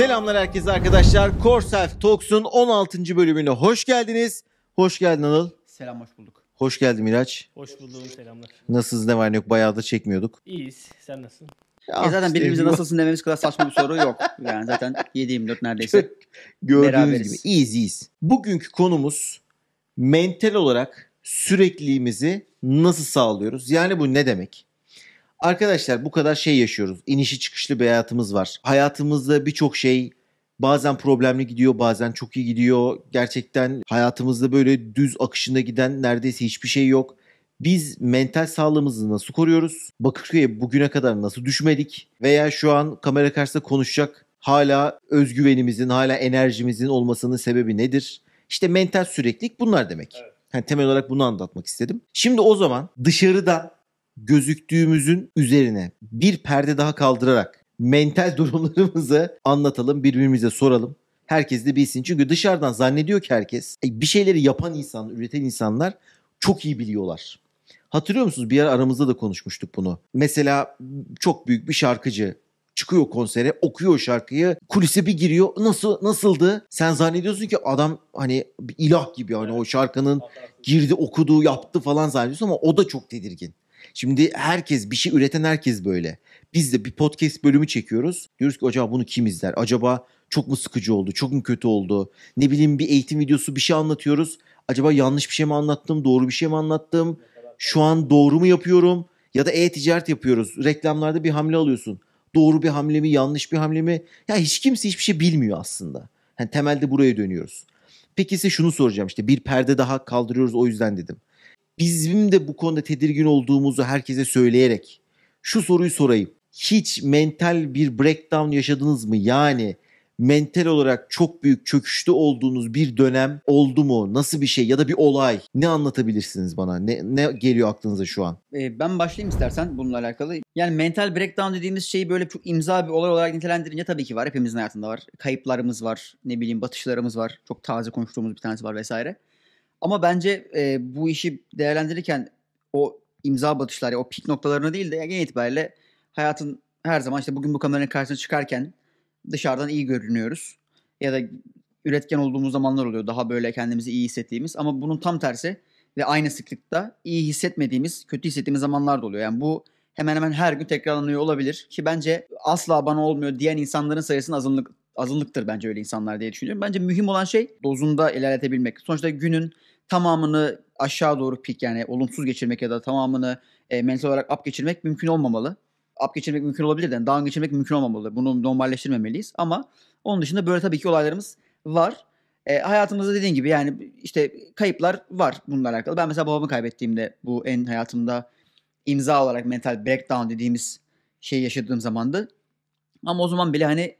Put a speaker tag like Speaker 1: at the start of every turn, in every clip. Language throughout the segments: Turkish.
Speaker 1: Selamlar herkese arkadaşlar. Core Self Talks'un 16. bölümüne hoş geldiniz. Hoş geldin Anıl.
Speaker 2: Selam hoş bulduk.
Speaker 1: Hoş geldin Miraç.
Speaker 2: Hoş buldum selamlar.
Speaker 1: Nasılsınız ne var ne yok bayağı da çekmiyorduk.
Speaker 2: İyiyiz sen nasılsın? Ya e zaten birbirimize nasılsın dememiz kadar saçma bir soru
Speaker 1: yok. Yani zaten 7-24 neredeyse
Speaker 2: Gördüğünüz beraberiz.
Speaker 1: gibi iyiyiz iyiyiz. Bugünkü konumuz mental olarak sürekliliğimizi nasıl sağlıyoruz? Yani bu ne demek? Arkadaşlar bu kadar şey yaşıyoruz. İnişi çıkışlı bir hayatımız var. Hayatımızda birçok şey bazen problemli gidiyor, bazen çok iyi gidiyor. Gerçekten hayatımızda böyle düz akışında giden neredeyse hiçbir şey yok. Biz mental sağlığımızı nasıl koruyoruz? Bakırköy'e bugüne kadar nasıl düşmedik? Veya şu an kamera karşısında konuşacak hala özgüvenimizin, hala enerjimizin olmasının sebebi nedir? İşte mental süreklilik bunlar demek. Evet. Yani temel olarak bunu anlatmak istedim. Şimdi o zaman dışarıda gözüktüğümüzün üzerine bir perde daha kaldırarak mental durumlarımızı anlatalım, birbirimize soralım. Herkes de bilsin. Çünkü dışarıdan zannediyor ki herkes bir şeyleri yapan insan, üreten insanlar çok iyi biliyorlar. Hatırlıyor musunuz? Bir ara aramızda da konuşmuştuk bunu. Mesela çok büyük bir şarkıcı çıkıyor konsere, okuyor şarkıyı, kulise bir giriyor. Nasıl nasıldı? Sen zannediyorsun ki adam hani ilah gibi hani o şarkının girdi, okudu, yaptı falan zannediyorsun ama o da çok tedirgin. Şimdi herkes bir şey üreten herkes böyle. Biz de bir podcast bölümü çekiyoruz. Diyoruz ki acaba bunu kim izler? Acaba çok mu sıkıcı oldu? Çok mu kötü oldu? Ne bileyim bir eğitim videosu bir şey anlatıyoruz. Acaba yanlış bir şey mi anlattım? Doğru bir şey mi anlattım? Şu an doğru mu yapıyorum? Ya da e-ticaret yapıyoruz. Reklamlarda bir hamle alıyorsun. Doğru bir hamle mi, yanlış bir hamle mi? Ya hiç kimse hiçbir şey bilmiyor aslında. Yani temelde buraya dönüyoruz. Peki ise şunu soracağım işte bir perde daha kaldırıyoruz o yüzden dedim bizim de bu konuda tedirgin olduğumuzu herkese söyleyerek şu soruyu sorayım. Hiç mental bir breakdown yaşadınız mı? Yani mental olarak çok büyük çöküşte olduğunuz bir dönem oldu mu? Nasıl bir şey ya da bir olay? Ne anlatabilirsiniz bana? Ne, ne geliyor aklınıza şu an?
Speaker 2: Ee, ben başlayayım istersen bununla alakalı. Yani mental breakdown dediğimiz şeyi böyle çok imza bir olay olarak nitelendirince tabii ki var. Hepimizin hayatında var. Kayıplarımız var. Ne bileyim batışlarımız var. Çok taze konuştuğumuz bir tanesi var vesaire. Ama bence e, bu işi değerlendirirken o imza batışlar, ya, o pik noktalarına değil de yani genel itibariyle hayatın her zaman işte bugün bu kameranın karşısına çıkarken dışarıdan iyi görünüyoruz. Ya da üretken olduğumuz zamanlar oluyor. Daha böyle kendimizi iyi hissettiğimiz. Ama bunun tam tersi ve aynı sıklıkta iyi hissetmediğimiz, kötü hissettiğimiz zamanlar da oluyor. Yani bu hemen hemen her gün tekrarlanıyor olabilir. Ki bence asla bana olmuyor diyen insanların sayısının azınlık, azınlıktır bence öyle insanlar diye düşünüyorum. Bence mühim olan şey dozunda ilerletebilmek. Sonuçta günün tamamını aşağı doğru pik yani olumsuz geçirmek ya da tamamını e, mental olarak up geçirmek mümkün olmamalı. Up geçirmek mümkün olabilir de yani down geçirmek mümkün olmamalı. Bunu normalleştirmemeliyiz ama onun dışında böyle tabii ki olaylarımız var. E, hayatımızda dediğin gibi yani işte kayıplar var bununla alakalı. Ben mesela babamı kaybettiğimde bu en hayatımda imza olarak mental breakdown dediğimiz şeyi yaşadığım zamandı. Ama o zaman bile hani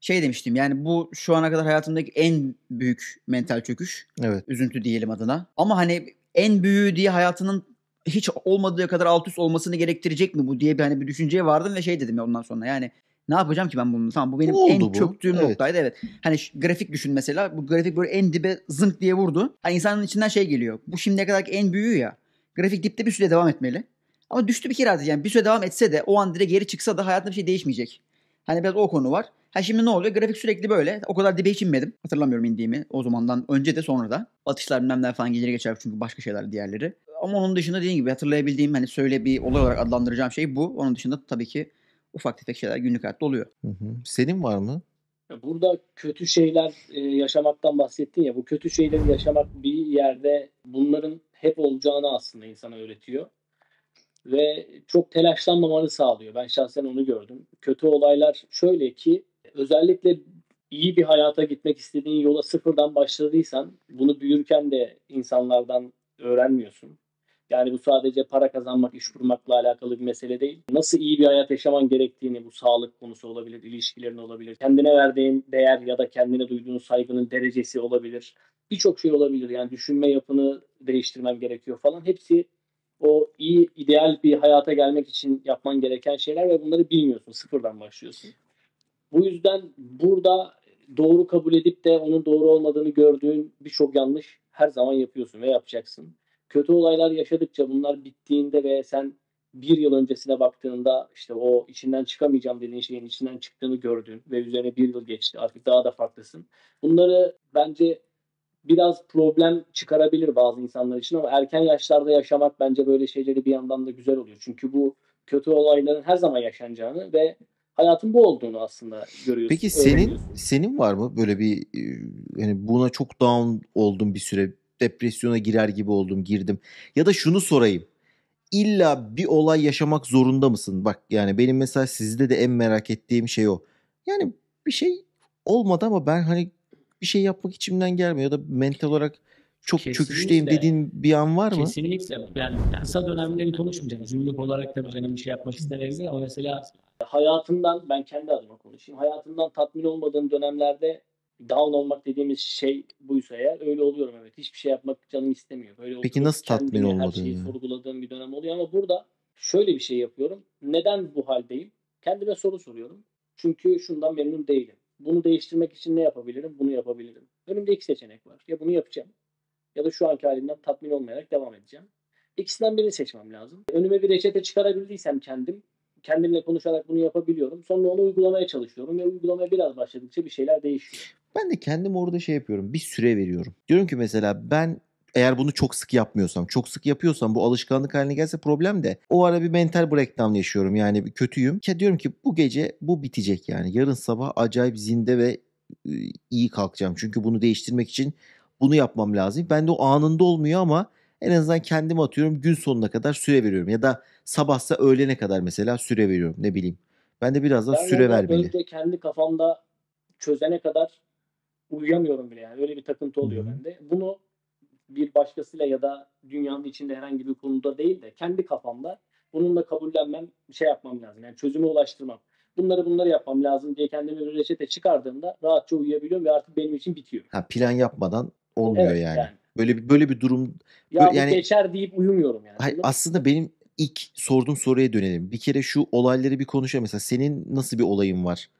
Speaker 2: şey demiştim yani bu şu ana kadar hayatımdaki en büyük mental çöküş. Evet. Üzüntü diyelim adına. Ama hani en büyüğü diye hayatının hiç olmadığı kadar alt üst olmasını gerektirecek mi bu diye bir hani bir düşünceye vardım ve şey dedim ya ondan sonra yani ne yapacağım ki ben bunu? Tamam bu benim en bu. çöktüğüm evet. noktaydı. Evet. Hani şu, grafik düşün mesela. Bu grafik böyle en dibe zınk diye vurdu. Hani insanın içinden şey geliyor. Bu şimdiye kadar en büyüğü ya. Grafik dipte bir süre devam etmeli. Ama düştü bir kere artık yani bir süre devam etse de o an direkt geri çıksa da hayatında bir şey değişmeyecek. Hani biraz o konu var. Ha şimdi ne oluyor? Grafik sürekli böyle. O kadar dibe hiç inmedim. Hatırlamıyorum indiğimi. O zamandan önce de sonra da. Atışlar bilmem falan gelir geçer çünkü başka şeyler diğerleri. Ama onun dışında dediğim gibi hatırlayabildiğim hani söyle bir olay olarak adlandıracağım şey bu. Onun dışında tabii ki ufak tefek şeyler günlük hayatta oluyor. Hı hı. Senin var mı?
Speaker 3: Burada kötü şeyler e, yaşamaktan bahsettin ya. Bu kötü şeyleri yaşamak bir yerde bunların hep olacağını aslında insana öğretiyor. Ve çok telaşlanmamanı sağlıyor. Ben şahsen onu gördüm. Kötü olaylar şöyle ki özellikle iyi bir hayata gitmek istediğin yola sıfırdan başladıysan bunu büyürken de insanlardan öğrenmiyorsun. Yani bu sadece para kazanmak, iş kurmakla alakalı bir mesele değil. Nasıl iyi bir hayat yaşaman gerektiğini, bu sağlık konusu olabilir, ilişkilerin olabilir, kendine verdiğin değer ya da kendine duyduğun saygının derecesi olabilir. Birçok şey olabilir. Yani düşünme yapını değiştirmem gerekiyor falan. Hepsi o iyi ideal bir hayata gelmek için yapman gereken şeyler ve bunları bilmiyorsun. Sıfırdan başlıyorsun. Bu yüzden burada doğru kabul edip de onun doğru olmadığını gördüğün birçok yanlış her zaman yapıyorsun ve yapacaksın. Kötü olaylar yaşadıkça bunlar bittiğinde ve sen bir yıl öncesine baktığında işte o içinden çıkamayacağım dediğin şeyin içinden çıktığını gördün ve üzerine bir yıl geçti artık daha da farklısın. Bunları bence biraz problem çıkarabilir bazı insanlar için ama erken yaşlarda yaşamak bence böyle şeyleri bir yandan da güzel oluyor. Çünkü bu kötü olayların her zaman yaşanacağını ve hayatın bu olduğunu aslında görüyorsun. Peki senin
Speaker 1: senin var mı böyle bir e, hani buna çok down oldum bir süre depresyona girer gibi oldum girdim ya da şunu sorayım İlla bir olay yaşamak zorunda mısın? Bak yani benim mesela sizde de en merak ettiğim şey o. Yani bir şey olmadı ama ben hani bir şey yapmak içimden gelmiyor ya da mental olarak çok Kesinlikle. çöküşteyim dediğin bir an var mı?
Speaker 3: Kesinlikle. Yani kısa dönemleri konuşmayacağım. Cümle olarak da böyle
Speaker 1: bir şey yapmak istemezdim ama
Speaker 3: mesela hayatından ben kendi adıma konuşayım. Hayatından tatmin olmadığım dönemlerde down olmak dediğimiz şey buysa eğer öyle oluyorum evet. Hiçbir şey yapmak canım istemiyor. Böyle Peki nasıl tatmin olmadın? Her şeyi sorguladığım bir dönem oluyor ama burada şöyle bir şey yapıyorum. Neden bu haldeyim? Kendime soru soruyorum. Çünkü şundan memnun değilim. Bunu değiştirmek için ne yapabilirim? Bunu yapabilirim. Önümde iki seçenek var. Ya bunu yapacağım ya da şu anki halimden tatmin olmayarak devam edeceğim. İkisinden birini seçmem lazım. Önüme bir reçete çıkarabildiysem kendim kendimle konuşarak bunu yapabiliyorum. Sonra onu uygulamaya çalışıyorum ve uygulamaya biraz başladıkça bir şeyler değişiyor.
Speaker 1: Ben de kendim orada şey yapıyorum. Bir süre veriyorum. Diyorum ki mesela ben eğer bunu çok sık yapmıyorsam, çok sık yapıyorsam bu alışkanlık haline gelse problem de o ara bir mental breakdown yaşıyorum. Yani bir kötüyüm. Ki diyorum ki bu gece bu bitecek yani. Yarın sabah acayip zinde ve iyi kalkacağım. Çünkü bunu değiştirmek için bunu yapmam lazım. Ben de o anında olmuyor ama en azından kendim atıyorum gün sonuna kadar süre veriyorum. Ya da sabahsa öğlene kadar mesela süre veriyorum ne bileyim. Ben de biraz daha ben süre vermeli. Önce
Speaker 3: kendi kafamda çözene kadar uyuyamıyorum bile yani. Öyle bir takıntı oluyor hmm. bende. Bunu bir başkasıyla ya da dünyanın içinde herhangi bir konuda değil de kendi kafamda bununla kabullenmem, şey yapmam lazım. Yani çözüme ulaştırmam. Bunları bunları yapmam lazım diye kendimi bir reçete çıkardığımda rahatça uyuyabiliyorum ve
Speaker 1: artık benim için bitiyor. Ha plan yapmadan olmuyor evet, yani. yani. Böyle bir böyle bir durum ya böyle, yani
Speaker 3: geçer deyip uyumuyorum yani.
Speaker 1: Hayır, aslında benim ilk sorduğum soruya dönelim. Bir kere şu olayları bir konuşalım. Mesela senin nasıl bir olayın var?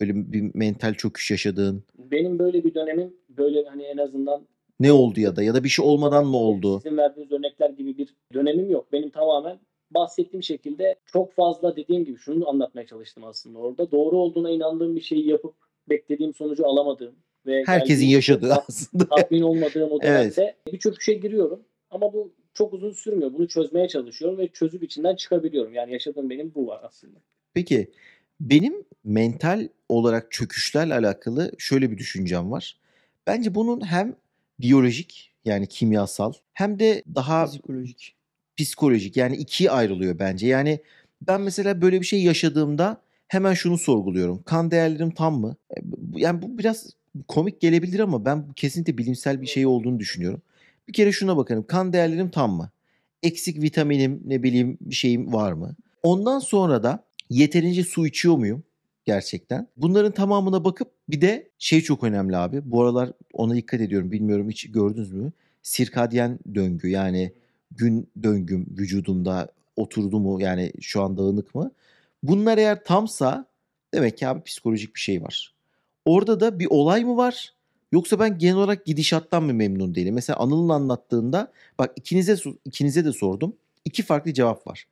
Speaker 1: Böyle bir mental çöküş yaşadığın.
Speaker 3: Benim böyle bir dönemin böyle hani en azından
Speaker 1: ne oldu ya da ya da bir şey olmadan mı oldu? Sizin
Speaker 3: verdiğiniz örnekler gibi bir dönemim yok. Benim tamamen bahsettiğim şekilde çok fazla dediğim gibi şunu anlatmaya çalıştım aslında orada. Doğru olduğuna inandığım bir şeyi yapıp beklediğim sonucu alamadığım ve herkesin yaşadığı aslında. Tatmin olmadığım o dönemde evet. birçok işe giriyorum ama bu çok uzun sürmüyor. Bunu çözmeye çalışıyorum ve çözüp içinden çıkabiliyorum. Yani yaşadığım benim bu var aslında.
Speaker 1: Peki benim mental olarak çöküşlerle alakalı şöyle bir düşüncem var. Bence bunun hem biyolojik yani kimyasal hem de daha psikolojik. Psikolojik yani ikiye ayrılıyor bence. Yani ben mesela böyle bir şey yaşadığımda hemen şunu sorguluyorum. Kan değerlerim tam mı? E, yani bu biraz komik gelebilir ama ben kesinlikle bilimsel bir şey olduğunu düşünüyorum. Bir kere şuna bakalım. Kan değerlerim tam mı? Eksik vitaminim ne bileyim bir şeyim var mı? Ondan sonra da yeterince su içiyor muyum? gerçekten. Bunların tamamına bakıp bir de şey çok önemli abi. Bu aralar ona dikkat ediyorum. Bilmiyorum hiç gördünüz mü? Sirkadyen döngü yani gün döngüm vücudumda oturdu mu yani şu an dağınık mı? Bunlar eğer tamsa demek ki abi psikolojik bir şey var. Orada da bir olay mı var? Yoksa ben genel olarak gidişattan mı memnun değilim? Mesela Anıl'ın anlattığında bak ikinize ikinize de sordum. İki farklı cevap var.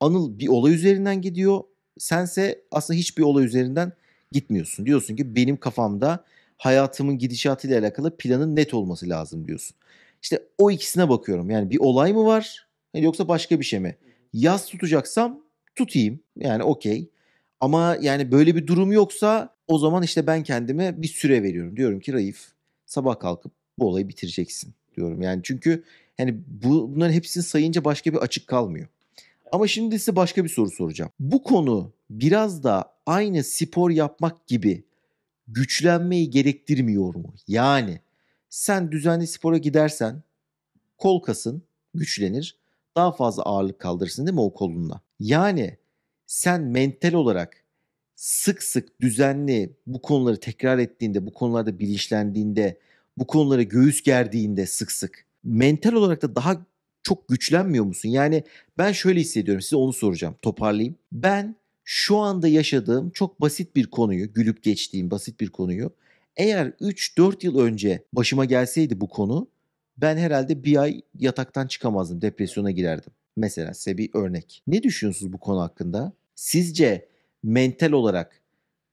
Speaker 1: Anıl bir olay üzerinden gidiyor. Sense aslında hiçbir olay üzerinden gitmiyorsun. Diyorsun ki benim kafamda hayatımın gidişatıyla alakalı planın net olması lazım diyorsun. İşte o ikisine bakıyorum. Yani bir olay mı var yoksa başka bir şey mi? Yaz tutacaksam tutayım. Yani okey. Ama yani böyle bir durum yoksa o zaman işte ben kendime bir süre veriyorum. Diyorum ki Raif sabah kalkıp bu olayı bitireceksin diyorum. Yani çünkü hani bunların hepsini sayınca başka bir açık kalmıyor. Ama şimdi size başka bir soru soracağım. Bu konu biraz da aynı spor yapmak gibi güçlenmeyi gerektirmiyor mu? Yani sen düzenli spora gidersen kol kasın güçlenir. Daha fazla ağırlık kaldırırsın değil mi o kolunla? Yani sen mental olarak sık sık düzenli bu konuları tekrar ettiğinde, bu konularda bilinçlendiğinde, bu konulara göğüs gerdiğinde sık sık mental olarak da daha çok güçlenmiyor musun? Yani ben şöyle hissediyorum size onu soracağım toparlayayım. Ben şu anda yaşadığım çok basit bir konuyu, gülüp geçtiğim basit bir konuyu eğer 3-4 yıl önce başıma gelseydi bu konu ben herhalde bir ay yataktan çıkamazdım, depresyona girerdim. Mesela size bir örnek. Ne düşünüyorsunuz bu konu hakkında? Sizce mental olarak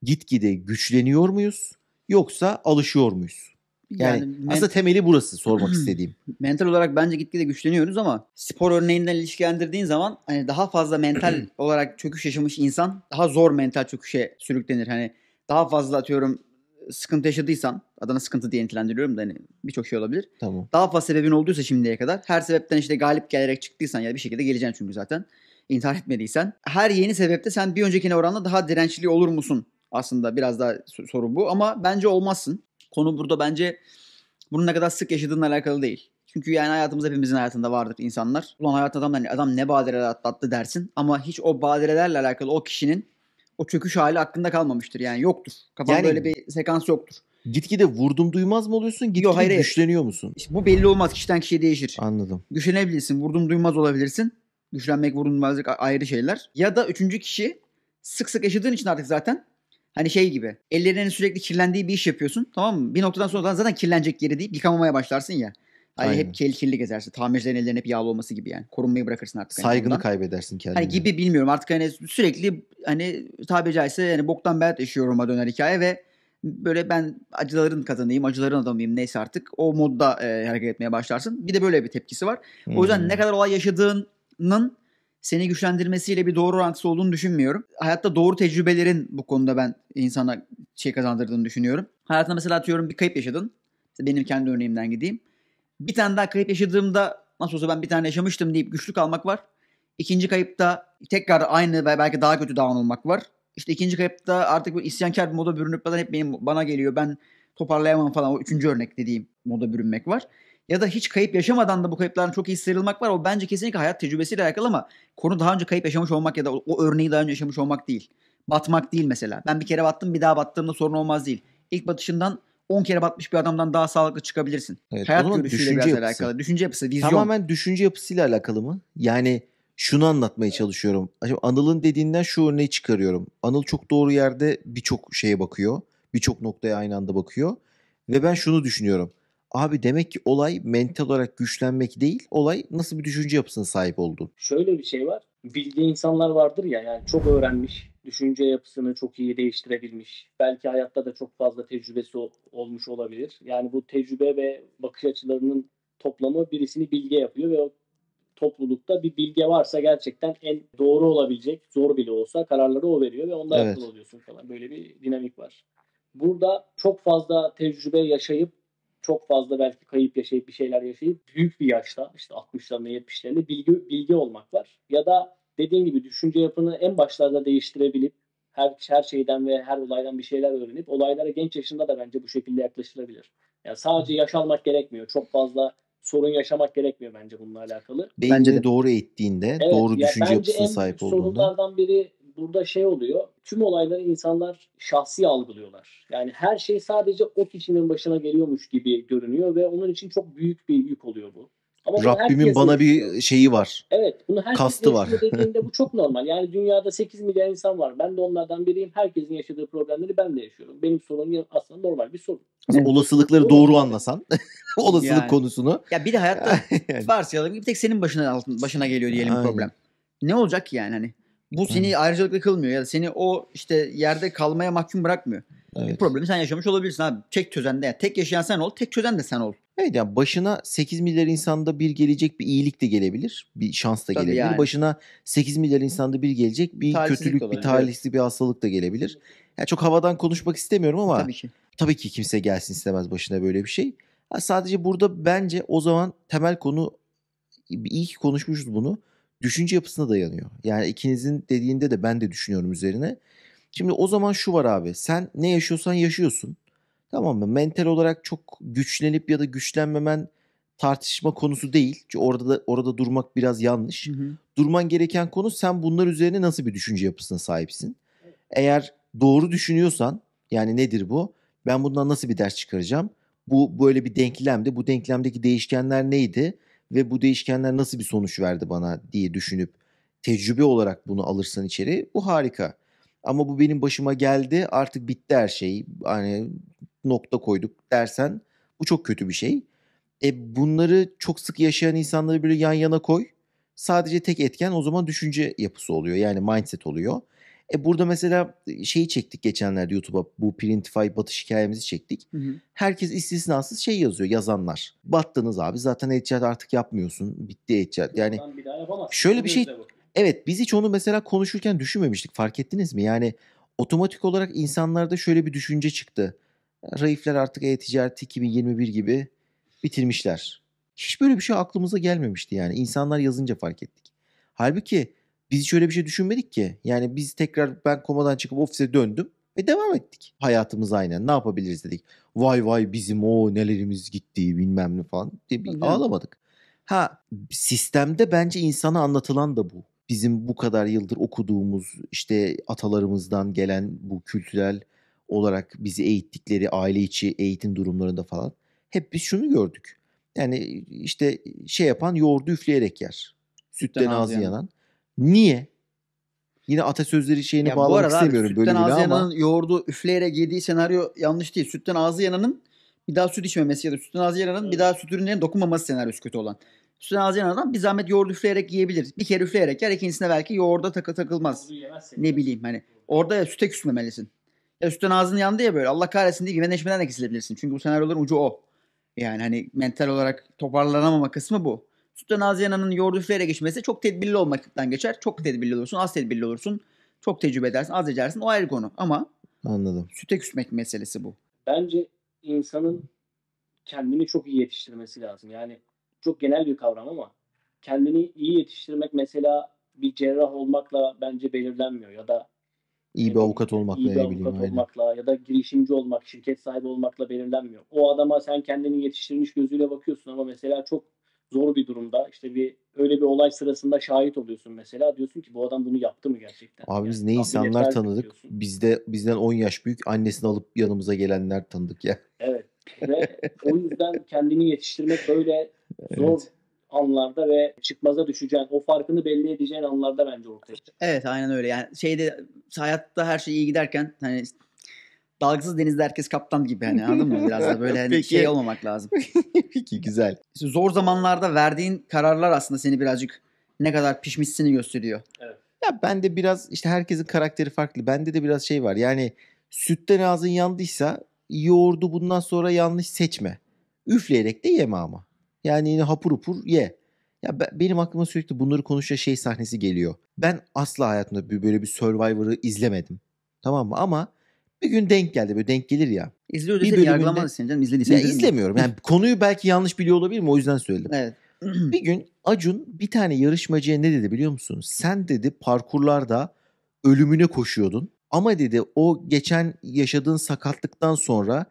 Speaker 1: gitgide güçleniyor muyuz yoksa alışıyor muyuz? Yani, yani aslında temeli burası sormak istediğim. Mental olarak bence gitgide güçleniyoruz
Speaker 2: ama spor örneğinden ilişkilendirdiğin zaman hani daha fazla mental olarak çöküş yaşamış insan daha zor mental çöküşe sürüklenir. Hani daha fazla atıyorum sıkıntı yaşadıysan adına sıkıntı diye nitelendiriyorum da hani birçok şey olabilir. Tamam. Daha fazla sebebin olduysa şimdiye kadar her sebepten işte galip gelerek çıktıysan ya bir şekilde geleceksin çünkü zaten intihar etmediysen her yeni sebepte sen bir öncekine oranla daha dirençli olur musun? Aslında biraz daha soru bu ama bence olmazsın. Konu burada bence bunun ne kadar sık yaşadığınla alakalı değil. Çünkü yani hayatımız hepimizin hayatında vardır insanlar. Ulan hayat adam, yani adam ne badireler atlattı dersin ama hiç o badirelerle alakalı o kişinin o çöküş hali hakkında kalmamıştır. Yani yoktur. Kafanda yani, böyle bir sekans yoktur. Gitgide vurdum duymaz mı oluyorsun? Gitgide Yo, hayır, güçleniyor musun? bu belli olmaz. Kişiden kişiye değişir. Anladım. Güçlenebilirsin. Vurdum duymaz olabilirsin. Güçlenmek, vurulmazlık ayrı şeyler. Ya da üçüncü kişi sık sık yaşadığın için artık zaten hani şey gibi ellerinin sürekli kirlendiği bir iş yapıyorsun tamam mı? Bir noktadan sonra zaten kirlenecek yeri değil yıkamamaya başlarsın ya. Hani hep kirli kirli gezersin. Tamircilerin ellerinin hep yağlı olması gibi yani. Korunmayı bırakırsın artık. Saygını hani
Speaker 1: kaybedersin kendine. Hani gibi
Speaker 2: bilmiyorum. Artık hani sürekli hani tabiri caizse yani boktan berbat yaşıyorum'a döner hikaye ve böyle ben acıların kadınıyım, acıların adamıyım neyse artık o modda e, hareket etmeye başlarsın. Bir de böyle bir tepkisi var. O yüzden hmm. ne kadar olay yaşadığın olmasının seni güçlendirmesiyle bir doğru orantısı olduğunu düşünmüyorum. Hayatta doğru tecrübelerin bu konuda ben insana şey kazandırdığını düşünüyorum. Hayatında mesela atıyorum bir kayıp yaşadın. benim kendi örneğimden gideyim. Bir tane daha kayıp yaşadığımda nasıl olsa ben bir tane yaşamıştım deyip güçlük almak var. İkinci kayıpta tekrar aynı ve belki daha kötü down olmak var. İşte ikinci kayıpta artık bu isyankar bir moda bürünüp falan hep benim, bana geliyor. Ben toparlayamam falan. O üçüncü örnek dediğim moda bürünmek var ya da hiç kayıp yaşamadan da bu kayıplardan çok iyi sıyrılmak var. O bence kesinlikle hayat tecrübesiyle alakalı ama konu daha önce kayıp yaşamış olmak ya da o, örneği daha önce yaşamış olmak değil. Batmak değil mesela. Ben bir kere battım bir daha battığımda sorun olmaz değil. İlk batışından 10 kere batmış bir adamdan daha sağlıklı çıkabilirsin. Evet, Hayat görüşüyle biraz yapısı. alakalı. Düşünce yapısı, vizyon. Tamamen
Speaker 1: düşünce yapısıyla alakalı mı? Yani şunu anlatmaya çalışıyorum. Anıl'ın dediğinden şu örneği çıkarıyorum. Anıl çok doğru yerde birçok şeye bakıyor. Birçok noktaya aynı anda bakıyor. Ve ben şunu düşünüyorum. Abi demek ki olay mental olarak güçlenmek değil, olay nasıl bir düşünce yapısına sahip oldun?
Speaker 3: Şöyle bir şey var. Bilge insanlar vardır ya yani çok öğrenmiş, düşünce yapısını çok iyi değiştirebilmiş. Belki hayatta da çok fazla tecrübesi olmuş olabilir. Yani bu tecrübe ve bakış açılarının toplamı birisini bilge yapıyor ve o toplulukta bir bilge varsa gerçekten en doğru olabilecek, zor bile olsa kararları o veriyor ve onda evet. akıl oluyorsun falan. Böyle bir dinamik var. Burada çok fazla tecrübe yaşayıp çok fazla belki kayıp yaşayıp bir şeyler yaşayıp büyük bir yaşta işte 60'larında 70'lerinde bilgi, bilgi olmak var. Ya da dediğim gibi düşünce yapını en başlarda değiştirebilip her, her şeyden ve her olaydan bir şeyler öğrenip olaylara genç yaşında da bence bu şekilde yaklaşılabilir. Yani sadece yaş almak gerekmiyor. Çok fazla sorun yaşamak gerekmiyor bence bununla alakalı.
Speaker 1: bence de. doğru eğittiğinde, evet, doğru düşünce yapısına sahip olduğunda.
Speaker 3: Sorunlardan biri burada şey oluyor. Tüm olayları insanlar şahsi algılıyorlar. Yani her şey sadece o kişinin başına geliyormuş gibi görünüyor ve onun için çok büyük bir yük oluyor bu. Ama Rabbimin bana bir
Speaker 1: şeyi var.
Speaker 3: Evet. Bunu herkes kastı var. dediğinde bu çok normal. Yani dünyada 8 milyar insan var. Ben de onlardan biriyim. Herkesin yaşadığı problemleri ben de yaşıyorum. Benim sorunum aslında normal bir sorun.
Speaker 1: Evet. Olasılıkları doğru, doğru anlasan olasılık yani. konusunu.
Speaker 2: Ya bir de hayatta yani. varsayalım bir tek senin başına başına geliyor diyelim Aynen. problem. Ne olacak ki yani hani? Bu seni evet. ayrıcalıklı kılmıyor ya da seni o işte yerde kalmaya mahkum bırakmıyor. Evet. Bir problemi sen yaşamış olabilirsin abi. Tek çözen de yani
Speaker 1: tek yaşayan sen ol, tek çözen de sen ol. Evet yani başına 8 milyar insanda bir gelecek bir iyilik de gelebilir. Bir şans da gelebilir. Yani. Başına 8 milyar insanda bir gelecek bir talihsizlik kötülük, olabilir. bir talihsizlik, bir hastalık da gelebilir. Yani çok havadan konuşmak istemiyorum ama tabii ki. tabii ki kimse gelsin istemez başına böyle bir şey. Yani sadece burada bence o zaman temel konu iyi ki konuşmuşuz bunu düşünce yapısına dayanıyor. Yani ikinizin dediğinde de ben de düşünüyorum üzerine. Şimdi o zaman şu var abi. Sen ne yaşıyorsan yaşıyorsun. Tamam mı? Mental olarak çok güçlenip ya da güçlenmemen tartışma konusu değil. Çünkü orada da, orada durmak biraz yanlış. Hı hı. Durman gereken konu sen bunlar üzerine nasıl bir düşünce yapısına sahipsin? Eğer doğru düşünüyorsan yani nedir bu? Ben bundan nasıl bir ders çıkaracağım? Bu böyle bir denklemdi. Bu denklemdeki değişkenler neydi? ve bu değişkenler nasıl bir sonuç verdi bana diye düşünüp tecrübe olarak bunu alırsan içeri bu harika. Ama bu benim başıma geldi artık bitti her şey hani nokta koyduk dersen bu çok kötü bir şey. E bunları çok sık yaşayan insanları böyle yan yana koy. Sadece tek etken o zaman düşünce yapısı oluyor yani mindset oluyor. E burada mesela e, şeyi çektik geçenlerde YouTube'a bu Printify batış hikayemizi çektik. Hı hı. Herkes istisnasız şey yazıyor yazanlar. Battınız abi zaten e-ticaret artık yapmıyorsun. Bitti e-ticaret. Yani şöyle bir şey Evet biz hiç onu mesela konuşurken düşünmemiştik fark ettiniz mi? Yani otomatik olarak insanlarda şöyle bir düşünce çıktı. Raifler artık e-ticaret 2021 gibi bitirmişler. Hiç böyle bir şey aklımıza gelmemişti yani. İnsanlar yazınca fark ettik. Halbuki biz şöyle bir şey düşünmedik ki. Yani biz tekrar ben komadan çıkıp ofise döndüm ve devam ettik. Hayatımız aynen ne yapabiliriz dedik. Vay vay bizim o nelerimiz gitti bilmem ne falan diye bir ağlamadık. Ha sistemde bence insana anlatılan da bu. Bizim bu kadar yıldır okuduğumuz işte atalarımızdan gelen bu kültürel olarak bizi eğittikleri aile içi eğitim durumlarında falan hep biz şunu gördük. Yani işte şey yapan yoğurdu üfleyerek yer. Sütten ağzı yanan. yanan. Niye? Yine atasözleri şeyine ya bağlamak arada istemiyorum ama sütten ağzı yananın
Speaker 2: yoğurdu üfleyerek yediği senaryo yanlış değil. Sütten ağzı yananın bir daha süt içmemesi ya da sütten ağzı yananın bir daha süt ürünlerine dokunmaması senaryosu kötü olan. Sütten ağzı yanan adam bir zahmet yoğurdu üfleyerek yiyebilir. Bir kere üfleyerek yer ikincisine belki yoğurda takı takılmaz. Ne bileyim hani orada ya süte küsmemelisin. Ya sütten ağzın yandı ya böyle Allah kahretsin diye güvenleşmeden de kesilebilirsin. Çünkü bu senaryoların ucu o. Yani hani mental olarak toparlanamama kısmı bu. Sultan Aziyana'nın yordusu ele geçmesi çok tedbirli olmaktan geçer. Çok tedbirli olursun, az tedbirli olursun. Çok tecrübe edersin, az edersin. O ayrı konu ama Anladım. süte küsmek meselesi bu.
Speaker 3: Bence insanın kendini çok iyi yetiştirmesi lazım. Yani çok genel bir kavram ama kendini iyi yetiştirmek mesela bir cerrah olmakla bence belirlenmiyor ya da
Speaker 1: iyi bir avukat olmakla, iyi bir avukat bileyim,
Speaker 3: olmakla ya da girişimci olmak, şirket sahibi olmakla belirlenmiyor. O adama sen kendini yetiştirmiş gözüyle bakıyorsun ama mesela çok zor bir durumda işte bir öyle bir olay sırasında şahit oluyorsun mesela diyorsun ki bu adam bunu yaptı mı gerçekten?
Speaker 1: Abi biz yani, ne insanlar tanıdık. Diyorsun. Bizde bizden 10 yaş büyük annesini alıp yanımıza gelenler tanıdık ya.
Speaker 3: Evet. Ve o yüzden kendini yetiştirmek böyle zor evet. anlarda ve çıkmaza düşeceğin, o farkını belli edeceğin anlarda bence ortaya çıkıyor.
Speaker 2: Evet aynen öyle. Yani şeyde hayatta her şey iyi giderken hani dalgasız denizde herkes kaptan gibi hani anladın mı? Biraz da böyle hani Peki. şey olmamak lazım.
Speaker 1: Peki güzel.
Speaker 2: İşte zor zamanlarda verdiğin kararlar aslında seni
Speaker 1: birazcık ne kadar pişmişsini gösteriyor. Evet. Ya ben de biraz işte herkesin karakteri farklı. Bende de biraz şey var. Yani sütten ağzın yandıysa yoğurdu bundan sonra yanlış seçme. Üfleyerek de yeme ama. Yani yine hapur hapur ye. Ya ben, benim aklıma sürekli bunları konuşan şey sahnesi geliyor. Ben asla hayatımda böyle bir Survivor'ı izlemedim. Tamam mı? Ama bir gün denk geldi böyle denk gelir ya. İzliyor bir yargılaman isteyeceğim
Speaker 2: canım izlediysen. Ya izlemiyorum
Speaker 1: yani konuyu belki yanlış biliyor olabilirim o yüzden söyledim. Evet. bir gün Acun bir tane yarışmacıya ne dedi biliyor musun? Sen dedi parkurlarda ölümüne koşuyordun ama dedi o geçen yaşadığın sakatlıktan sonra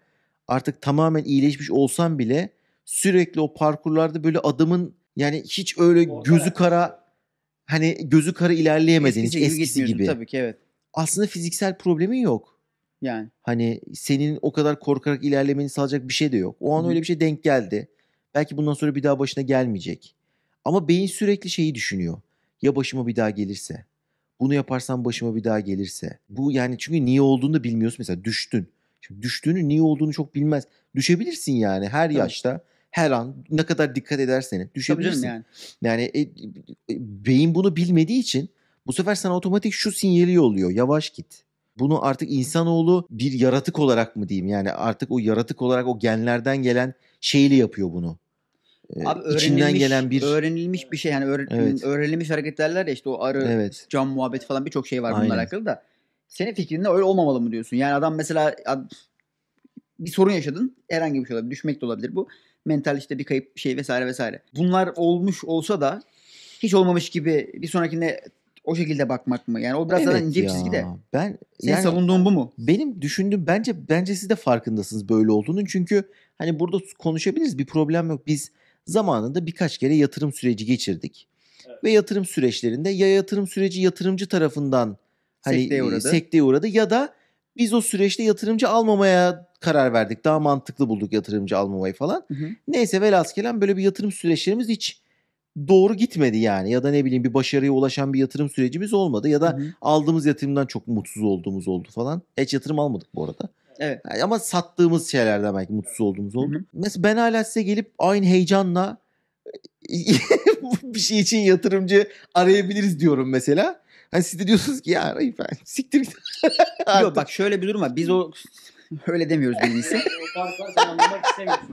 Speaker 1: artık tamamen iyileşmiş olsan bile sürekli o parkurlarda böyle adamın yani hiç öyle Orada gözü kara hani gözü kara ilerleyemediğin eskisi, hiç eskisi gibi. Tabii ki evet. Aslında fiziksel problemin yok. Yani. Hani senin o kadar korkarak ilerlemeni sağlayacak bir şey de yok. O an Hı. öyle bir şey denk geldi. Belki bundan sonra bir daha başına gelmeyecek. Ama beyin sürekli şeyi düşünüyor. Ya başıma bir daha gelirse? Bunu yaparsam başıma bir daha gelirse? Bu yani çünkü niye olduğunu da bilmiyorsun. Mesela düştün. Şimdi düştüğünü niye olduğunu çok bilmez. Düşebilirsin yani her Tabii. yaşta. Her an ne kadar dikkat edersen düşebilirsin. yani. Yani e, e, beyin bunu bilmediği için bu sefer sana otomatik şu sinyali yolluyor. Yavaş git. Bunu artık insanoğlu bir yaratık olarak mı diyeyim? Yani artık o yaratık olarak o genlerden gelen şeyle yapıyor bunu. Ee, Abi içinden gelen bir öğrenilmiş bir şey yani
Speaker 2: öğren, evet. öğrenilmiş hareketlerler ya işte o arı evet. cam muhabbet falan birçok şey var Aynen. bununla alakalı da senin fikrinde öyle olmamalı mı diyorsun? Yani adam mesela bir sorun yaşadın herhangi bir şey olabilir düşmek de olabilir bu mental işte bir kayıp şey vesaire vesaire bunlar olmuş olsa da hiç olmamış gibi bir sonrakinde o şekilde bakmak mı? Yani o biraz evet zaten ince bir çizgi de.
Speaker 1: Ben senin yani, savunduğun bu mu? Benim düşündüğüm bence bence siz de farkındasınız böyle olduğunun. Çünkü hani burada konuşabiliriz. Bir problem yok. Biz zamanında birkaç kere yatırım süreci geçirdik. Evet. Ve yatırım süreçlerinde ya yatırım süreci yatırımcı tarafından hani sekteye e, uğradı. sekteye uğradı ya da biz o süreçte yatırımcı almamaya karar verdik. Daha mantıklı bulduk yatırımcı almamayı falan. Hı hı. Neyse velhasıl böyle bir yatırım süreçlerimiz hiç doğru gitmedi yani ya da ne bileyim bir başarıya ulaşan bir yatırım sürecimiz olmadı ya da Hı-hı. aldığımız yatırımdan çok mutsuz olduğumuz oldu falan. Hiç yatırım almadık bu arada. Evet. Ama sattığımız şeylerden belki mutsuz olduğumuz oldu. Hı-hı. Mesela ben hala size gelip aynı heyecanla bir şey için yatırımcı arayabiliriz diyorum mesela. Hani siz de diyorsunuz ki ya arayın ben siktir Yok bak şöyle bir durum var. Biz o Öyle demiyoruz birincisi.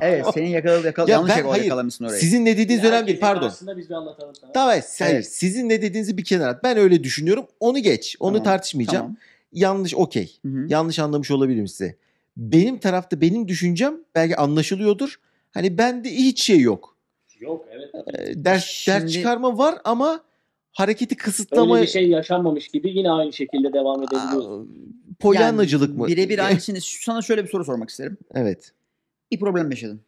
Speaker 1: evet senin yakaladı yakaladı. Ya yanlış ben, yakalamışsın orayı. Sizin ne dediğiniz ya önemli değil pardon. Aslında biz bir anlatalım tamam. Tamam evet. hayır, sizin ne dediğinizi bir kenara at. Ben öyle düşünüyorum. Onu geç. Onu tamam, tartışmayacağım. Tamam. Yanlış okey. Yanlış anlamış olabilirim size. Benim tarafta benim düşüncem belki anlaşılıyordur. Hani bende hiç şey yok. Yok evet. Ee, ders, Şimdi... ders çıkarma var ama hareketi kısıtlama... Öyle bir
Speaker 3: şey yaşanmamış gibi yine aynı şekilde devam edebiliyorsun.
Speaker 2: Polyanlacılık yani, mı? Birebir aynısını. Sana şöyle bir soru sormak isterim. Evet. Bir problem yaşadın.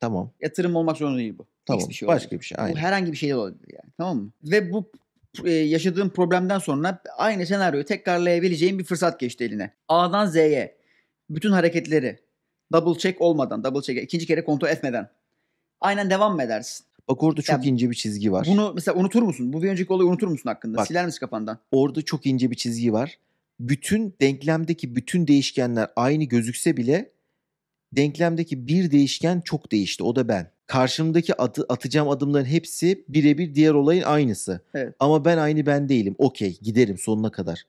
Speaker 2: Tamam. Yatırım olmak zorunda değil bu. Tamam. Hiçbir şey Başka bir şey. Aynen. Bu herhangi bir şey de olabilir yani. Tamam mı? Ve bu e, yaşadığın problemden sonra aynı senaryoyu tekrarlayabileceğin bir fırsat geçti eline. A'dan Z'ye bütün hareketleri double check olmadan, double check ikinci kere kontrol etmeden aynen devam mı edersin? Bak orada çok ya, ince bir çizgi var. Bunu mesela
Speaker 1: unutur musun? Bu bir önceki olayı unutur musun hakkında? Bak, Siler misin kafandan? Orada çok ince bir çizgi var. Bütün denklemdeki bütün değişkenler aynı gözükse bile denklemdeki bir değişken çok değişti. O da ben. Karşımdaki atı, atacağım adımların hepsi birebir diğer olayın aynısı. Evet. Ama ben aynı ben değilim. Okey giderim sonuna kadar.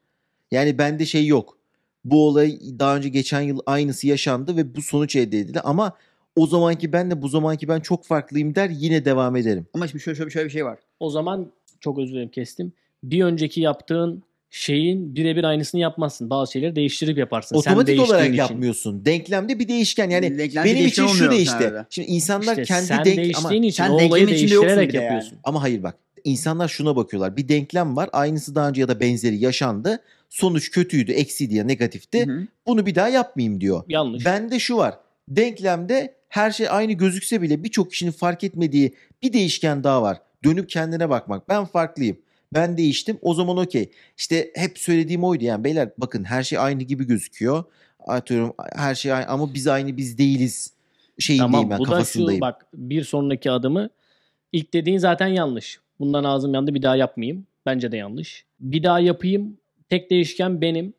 Speaker 1: Yani bende şey yok. Bu olay daha önce geçen yıl aynısı yaşandı ve bu sonuç elde edildi. Ama o zamanki ben de bu zamanki ben çok farklıyım der yine devam ederim.
Speaker 2: Ama şimdi şöyle, şöyle, şöyle bir şey var. O zaman
Speaker 3: çok özür dilerim kestim. Bir önceki yaptığın şeyin birebir aynısını yapmazsın.
Speaker 1: Bazı şeyleri değiştirip yaparsın. Otomatik sen olarak için. yapmıyorsun. Denklemde bir değişken. Yani Denklemde benim değişken için şu değişti. Herhalde. Şimdi insanlar işte kendi sen denk ama için sen o olayı değiştirerek yapıyorsun. Yani. Ama hayır bak. İnsanlar şuna bakıyorlar. Bir denklem var. Aynısı daha önce ya da benzeri yaşandı. Sonuç kötüydü, eksiydi ya negatifti. Hı-hı. Bunu bir daha yapmayayım diyor. Yanlış. Bende şu var Denklemde her şey aynı gözükse bile birçok kişinin fark etmediği bir değişken daha var. Dönüp kendine bakmak. Ben farklıyım. Ben değiştim. O zaman okey. İşte hep söylediğim oydu yani beyler bakın her şey aynı gibi gözüküyor. Atıyorum her şey aynı ama biz aynı biz değiliz şeyindeyim tamam, ben bu kafasındayım. Da şu, bak
Speaker 3: bir sonraki adımı ilk dediğin zaten yanlış. Bundan ağzım yandı bir daha yapmayayım. Bence de yanlış. Bir daha yapayım. Tek değişken benim.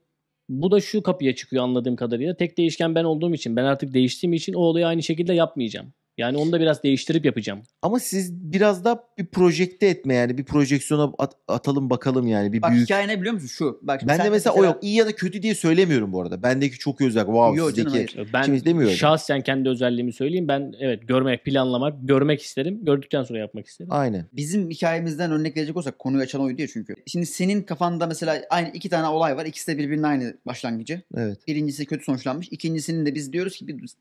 Speaker 3: Bu da şu kapıya çıkıyor anladığım kadarıyla. Tek değişken ben olduğum için, ben artık değiştiğim için o olayı aynı şekilde yapmayacağım. Yani onu da biraz değiştirip yapacağım.
Speaker 1: Ama siz biraz da bir projekte etme yani bir projeksiyona at, atalım bakalım yani bir bak, büyük. Bak hikaye ne biliyor musun şu. Bak ben de mesela, mesela o yok iyi ya da kötü diye söylemiyorum bu arada. Bendeki çok özel. Wow yok, sizdeki. Canım, hayır. ben
Speaker 3: şahsen kendi özelliğimi söyleyeyim. Ben evet görmek, planlamak, görmek isterim. Gördükten sonra yapmak isterim. Aynen.
Speaker 2: Bizim hikayemizden örnek verecek olsak konuyu açan oydu ya çünkü. Şimdi senin kafanda mesela aynı iki tane olay var. İkisi de birbirinin aynı başlangıcı. Evet. Birincisi kötü sonuçlanmış. İkincisinin de biz diyoruz ki biz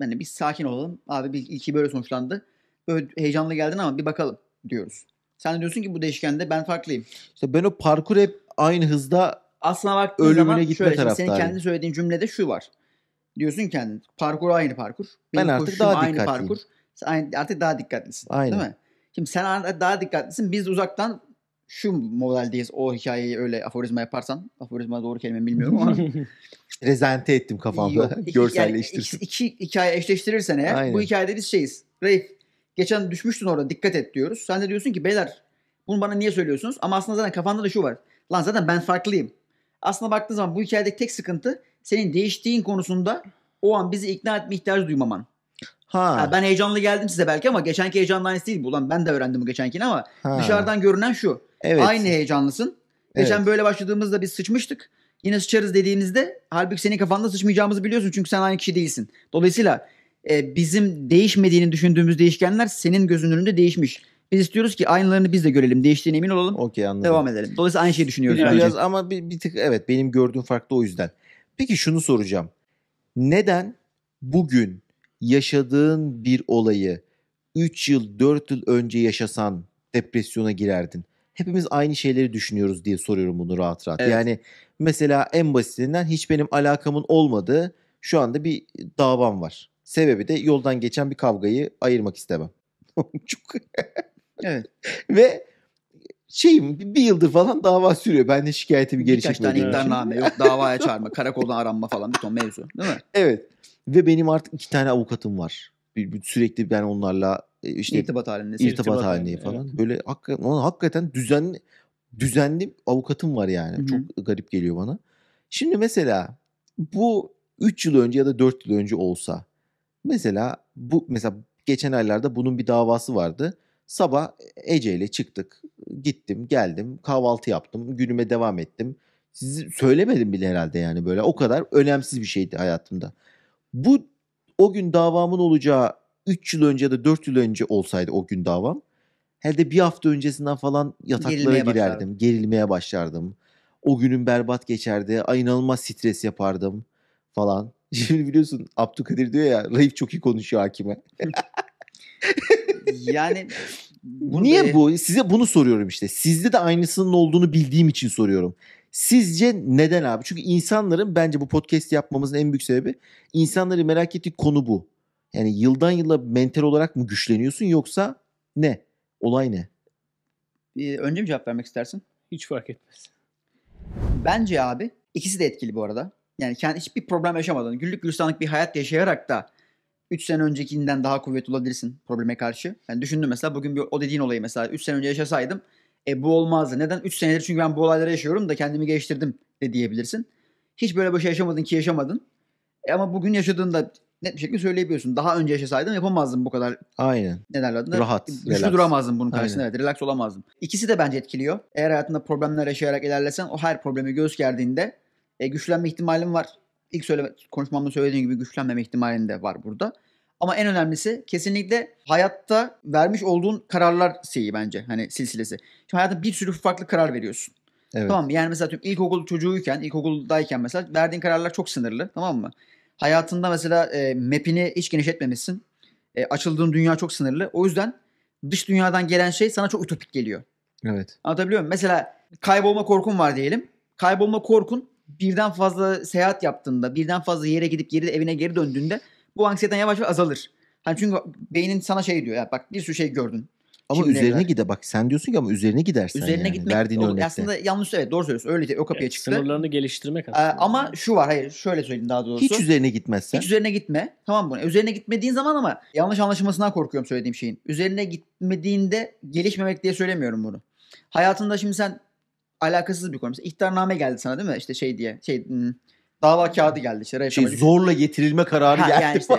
Speaker 2: hani biz sakin olalım. Abi bir iki böyle sonuçlandı. Böyle heyecanlı geldin ama bir bakalım diyoruz. Sen de diyorsun ki bu değişkende ben farklıyım. İşte ben o parkur hep aynı hızda aslında baktığın ölümüne zaman gitme şöyle, taraftarıyım. Senin kendi söylediğin cümlede şu var. Diyorsun kendin parkur aynı parkur. Benim ben artık daha aynı dikkatliyim. parkur. Sen artık daha dikkatlisin. Aynen. Değil mi? Şimdi sen daha dikkatlisin. Biz uzaktan şu modeldeyiz o hikayeyi öyle aforizma yaparsan aforizma doğru kelime
Speaker 1: bilmiyorum ama rezente ettim kafamda Yok, görselleştirsin. Yani
Speaker 2: iki, iki hikaye eşleştirirsen eğer Aynen. bu hikayede biz şeyiz. Rafe geçen düşmüştün orada dikkat et diyoruz. Sen de diyorsun ki beyler bunu bana niye söylüyorsunuz? Ama aslında zaten kafanda da şu var. Lan zaten ben farklıyım. Aslında baktığın zaman bu hikayedeki tek sıkıntı senin değiştiğin konusunda o an bizi ikna etme ihtiyacı duymaman. Ha. ha ben heyecanlı geldim size belki ama geçenki heyecanlı aynısı değil bu. Ulan ben de öğrendim bu geçenkini ama ha. dışarıdan görünen şu. Evet. Aynı heyecanlısın. Geçen böyle başladığımızda biz sıçmıştık. Yine sıçarız dediğimizde halbuki senin kafanda sıçmayacağımızı biliyorsun çünkü sen aynı kişi değilsin. Dolayısıyla e, bizim değişmediğini düşündüğümüz değişkenler senin gözünün önünde değişmiş. Biz istiyoruz ki aynılarını biz de
Speaker 1: görelim. Değiştiğine emin olalım. Okey anladım. Devam edelim. Dolayısıyla aynı şeyi düşünüyoruz Biraz, bence. ama bir, bir tık evet benim gördüğüm farklı o yüzden. Peki şunu soracağım. Neden bugün yaşadığın bir olayı 3 yıl 4 yıl önce yaşasan depresyona girerdin? hepimiz aynı şeyleri düşünüyoruz diye soruyorum bunu rahat rahat. Evet. Yani mesela en basitinden hiç benim alakamın olmadığı şu anda bir davam var. Sebebi de yoldan geçen bir kavgayı ayırmak istemem. Çok. evet. Ve şeyim bir yıldır falan dava sürüyor. Ben de şikayetimi geri Birkaç tane iddianame yok davaya çağırma,
Speaker 2: karakoldan aranma falan bir ton mevzu
Speaker 1: değil mi? Evet. Ve benim artık iki tane avukatım var bir, bir sürekli ben onlarla e, işte irtibat halinde, irtibat halinde falan. Evet. Böyle hakikaten, hakikaten düzenli düzenli avukatım var yani. Hı-hı. Çok garip geliyor bana. Şimdi mesela bu 3 yıl önce ya da 4 yıl önce olsa mesela bu mesela geçen aylarda bunun bir davası vardı. Sabah Ece ile çıktık. Gittim, geldim, kahvaltı yaptım, günüme devam ettim. Sizi söylemedim bile herhalde yani böyle. O kadar önemsiz bir şeydi hayatımda. Bu o gün davamın olacağı 3 yıl önce ya da 4 yıl önce olsaydı o gün davam herhalde bir hafta öncesinden falan yataklara Gerilmeye girerdim. Başlardım. Gerilmeye başlardım. O günün berbat geçerdi. Ay inanılmaz stres yapardım falan. Şimdi biliyorsun Abdülkadir diyor ya Raif çok iyi konuşuyor hakime.
Speaker 2: yani
Speaker 1: burada... Niye bu? Size bunu soruyorum işte. Sizde de aynısının olduğunu bildiğim için soruyorum. Sizce neden abi? Çünkü insanların bence bu podcast yapmamızın en büyük sebebi insanları merak ettiği konu bu. Yani yıldan yıla mental olarak mı güçleniyorsun yoksa ne? Olay ne?
Speaker 2: Ee, önce mi cevap vermek istersin? Hiç fark etmez. Bence abi ikisi de etkili bu arada. Yani kendi hiçbir problem yaşamadan güllük gülistanlık bir hayat yaşayarak da 3 sene öncekinden daha kuvvetli olabilirsin probleme karşı. Yani düşündüm mesela bugün bir, o dediğin olayı mesela 3 sene önce yaşasaydım e bu olmazdı. Neden? 3 senedir çünkü ben bu olayları yaşıyorum da kendimi geliştirdim de diyebilirsin. Hiç böyle bir şey yaşamadın ki yaşamadın. E ama bugün yaşadığında net bir şekilde söyleyebiliyorsun. Daha önce yaşasaydım yapamazdım bu kadar. Aynen. Ne derler? Rahat. Güçlü relax. duramazdım bunun karşısında. Aynen. Evet, relax olamazdım. İkisi de bence etkiliyor. Eğer hayatında problemler yaşayarak ilerlesen o her problemi göz gerdiğinde e, güçlenme ihtimalin var. İlk söyleme, konuşmamda söylediğim gibi güçlenmeme ihtimalin de var burada. Ama en önemlisi kesinlikle hayatta vermiş olduğun kararlar şeyi bence hani silsilesi. Şimdi hayatta bir sürü farklı karar veriyorsun. Evet. Tamam mı? Yani mesela tüm ilkokul çocuğuyken, ilkokuldayken mesela verdiğin kararlar çok sınırlı tamam mı? Hayatında mesela e, map'ini hiç genişletmemişsin. E, açıldığın dünya çok sınırlı. O yüzden dış dünyadan gelen şey sana çok ütopik geliyor. Evet. Anlatabiliyor muyum? Mesela kaybolma korkun var diyelim. Kaybolma korkun birden fazla seyahat yaptığında, birden fazla yere gidip geri evine geri döndüğünde bu anksiyeten yavaş yavaş azalır. Hani çünkü beynin sana şey diyor ya bak bir sürü şey gördün. Ama Şimdiye üzerine
Speaker 1: gide bak sen diyorsun ki ama üzerine gidersen üzerine yani, gitmek, verdiğin örnekte. Aslında
Speaker 2: yanlış evet doğru söylüyorsun. Öyle şey, o kapıya çıktı. Sınırlarını geliştirmek ee, aslında. Ee, ama şu var hayır şöyle söyleyeyim daha doğrusu. Hiç üzerine gitmezsen. Hiç üzerine gitme. Tamam bunu. Hani üzerine gitmediğin zaman ama yanlış anlaşılmasından korkuyorum söylediğim şeyin. Üzerine gitmediğinde gelişmemek diye söylemiyorum bunu. Hayatında şimdi sen alakasız bir konu. Mesela ihtarname geldi sana değil mi? İşte şey diye. Şey, hmm, dava kağıdı geldi işte. şey,
Speaker 1: zorla getirilme kararı ha, geldi. Yani işte.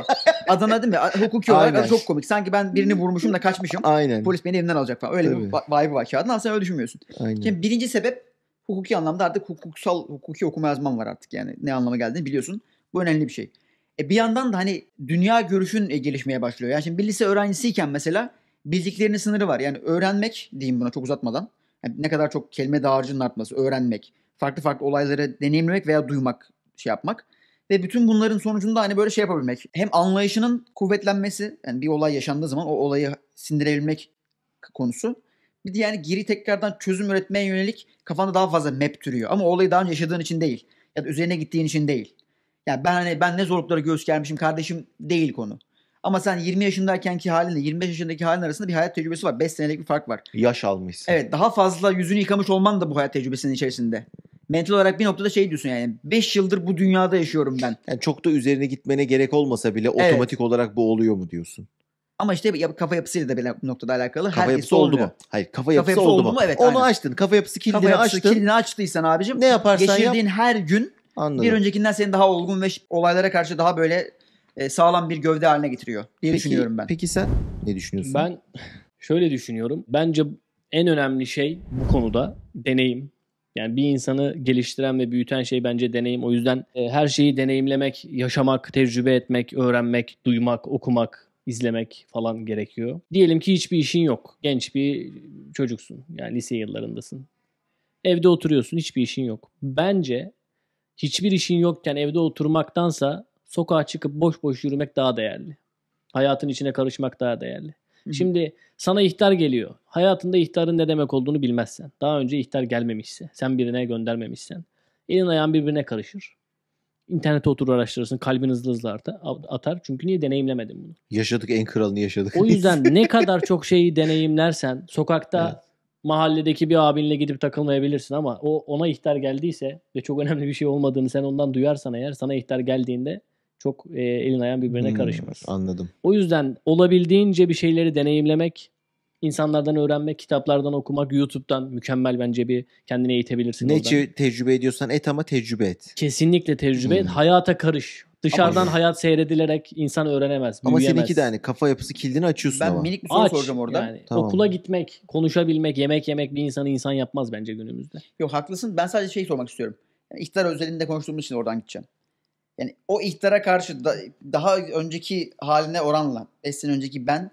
Speaker 2: Adana değil mi? Hukuki olarak Aynen. çok komik. Sanki ben birini vurmuşum da kaçmışım. Aynen. Polis beni elimden alacak falan. Öyle Tabii. bir vibe var kağıdın. Ama öyle düşünmüyorsun. Aynen. Şimdi birinci sebep hukuki anlamda artık hukuksal hukuki okuma yazmam var artık. Yani ne anlama geldiğini biliyorsun. Bu önemli bir şey. E bir yandan da hani dünya görüşün e, gelişmeye başlıyor. Yani şimdi bir lise öğrencisiyken mesela bildiklerinin sınırı var. Yani öğrenmek diyeyim buna çok uzatmadan. Yani ne kadar çok kelime dağarcığının artması, öğrenmek, farklı farklı olayları deneyimlemek veya duymak şey yapmak. Ve bütün bunların sonucunda hani böyle şey yapabilmek. Hem anlayışının kuvvetlenmesi yani bir olay yaşandığı zaman o olayı sindirebilmek konusu. Bir de yani geri tekrardan çözüm üretmeye yönelik kafanda daha fazla map türüyor. Ama olayı daha önce yaşadığın için değil. Ya da üzerine gittiğin için değil. Yani ben hani ben ne zorluklara göğüs germişim kardeşim değil konu. Ama sen 20 yaşındaykenki halinle 25 yaşındaki halin arasında bir hayat tecrübesi var. 5 senelik bir fark var.
Speaker 1: Yaş almışsın.
Speaker 2: Evet daha fazla yüzünü yıkamış olman da bu hayat tecrübesinin içerisinde mental olarak bir noktada şey diyorsun yani
Speaker 1: 5 yıldır bu dünyada yaşıyorum ben. Yani çok da üzerine gitmene gerek olmasa bile evet. otomatik olarak bu oluyor mu diyorsun?
Speaker 2: Ama işte kafa yapısıyla da bir noktada alakalı. Kafa Herkes yapısı oldu mu?
Speaker 1: Hayır kafa yapısı, kafa yapısı oldu mu? mu? Evet, Onu aynen. açtın. Kafa yapısı kilidini kafa yapısı, açtın. Kilidini
Speaker 2: açtıysan abicim. Ne yaparsan geçirdiğin yap. her gün
Speaker 1: Anladım. bir öncekinden
Speaker 2: seni daha olgun ve olaylara karşı daha böyle e, sağlam bir gövde haline getiriyor diye peki, düşünüyorum ben.
Speaker 1: Peki sen ne düşünüyorsun? Ben
Speaker 2: şöyle düşünüyorum. Bence en önemli
Speaker 3: şey bu konuda deneyim. Yani bir insanı geliştiren ve büyüten şey bence deneyim. O yüzden e, her şeyi deneyimlemek, yaşamak, tecrübe etmek, öğrenmek, duymak, okumak, izlemek falan gerekiyor. Diyelim ki hiçbir işin yok. Genç bir çocuksun. Yani lise yıllarındasın. Evde oturuyorsun, hiçbir işin yok. Bence hiçbir işin yokken evde oturmaktansa sokağa çıkıp boş boş yürümek daha değerli. Hayatın içine karışmak daha değerli. Şimdi sana ihtar geliyor. Hayatında ihtarın ne demek olduğunu bilmezsen. Daha önce ihtar gelmemişse. Sen birine göndermemişsen. Elin ayağın birbirine karışır. İnternete oturur araştırırsın. Kalbin hızlı hızlı atar. Çünkü niye deneyimlemedin bunu?
Speaker 1: Yaşadık en kralını yaşadık. O yüzden
Speaker 3: ne kadar çok şeyi deneyimlersen sokakta evet. mahalledeki bir abinle gidip takılmayabilirsin ama o ona ihtar geldiyse ve çok önemli bir şey olmadığını sen ondan duyarsan eğer sana ihtar geldiğinde çok e, elin ayağın birbirine hmm, karışmaz. Anladım. O yüzden olabildiğince bir şeyleri deneyimlemek, insanlardan öğrenmek, kitaplardan okumak,
Speaker 1: YouTube'dan mükemmel bence bir kendini eğitebilirsin. Ne oradan. tecrübe ediyorsan et ama tecrübe et. Kesinlikle tecrübe hmm. et. Hayata karış. Dışarıdan ama,
Speaker 3: hayat seyredilerek insan öğrenemez, büyüyemez. Ama seninki de
Speaker 1: hani kafa yapısı kilidini açıyorsun ben ama. Ben minik bir soru Aç, soracağım orada. Yani, tamam. Okula
Speaker 3: gitmek, konuşabilmek, yemek
Speaker 2: yemek bir insanı insan yapmaz bence günümüzde. Yok haklısın. Ben sadece şey sormak istiyorum. Yani özelinde konuştuğumuz için oradan gideceğim yani o ihtara karşı da, daha önceki haline oranla 5 sene önceki ben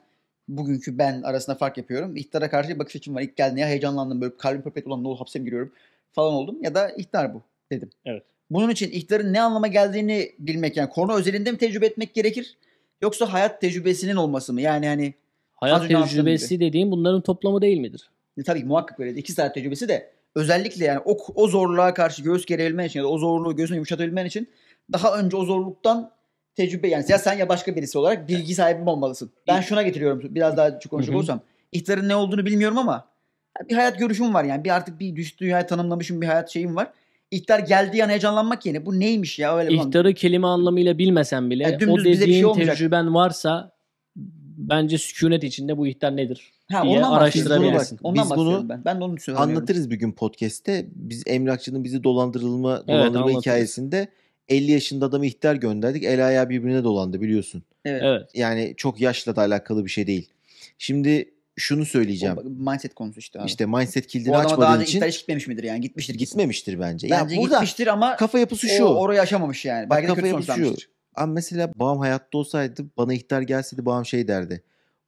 Speaker 2: bugünkü ben arasında fark yapıyorum. İhtara karşı bir bakış açım var. İlk geldiğinde ya heyecanlandım böyle kalbim pöpet olan ne olur hapse mi giriyorum falan oldum ya da ihtar bu dedim. Evet. Bunun için ihtarın ne anlama geldiğini bilmek yani konu özelinde mi tecrübe etmek gerekir yoksa hayat tecrübesinin olması mı? Yani hani
Speaker 3: hayat tecrübesi
Speaker 2: dediğim bunların toplamı değil midir? E, tabii muhakkak böyle 2 saat tecrübesi de özellikle yani o, o zorluğa karşı göğüs gerebilmen için ya da o zorluğu göğsüne yumuşatabilmen için daha önce o zorluktan tecrübe yani ya sen ya başka birisi olarak bilgi sahibi olmalısın. Ben şuna getiriyorum biraz daha çok konuşacak olursam. İhtarın ne olduğunu bilmiyorum ama bir hayat görüşüm var yani. Bir artık bir düştüğü hayat tanımlamışım bir hayat şeyim var. İhtar geldiği an heyecanlanmak yerine bu neymiş ya öyle İhtarı
Speaker 3: falan. kelime anlamıyla bilmesen bile yani o dediğin şey tecrüben varsa bence sükunet içinde bu ihtar nedir ha, diye ondan araştırabilirsin. Ondan biz bunu ben.
Speaker 1: ben de onu anlatırız bir gün podcast'te. Biz emlakçının bizi dolandırılma dolandırma evet, hikayesinde 50 yaşında adamı ihtiyar gönderdik. El ayağı birbirine dolandı biliyorsun. Evet. Yani çok yaşla da alakalı bir şey değil. Şimdi şunu söyleyeceğim. O,
Speaker 2: mindset konusu işte abi. İşte
Speaker 1: mindset kilidini açmadığın daha için. daha gitmemiş midir yani? Gitmiştir. Gitmemiştir bence. Bence yani gitmiştir
Speaker 2: ama kafa yapısı şu. O, orayı aşamamış yani. Bak, de kafa yapısı şu.
Speaker 1: Abi mesela babam hayatta olsaydı bana ihtar gelseydi babam şey derdi.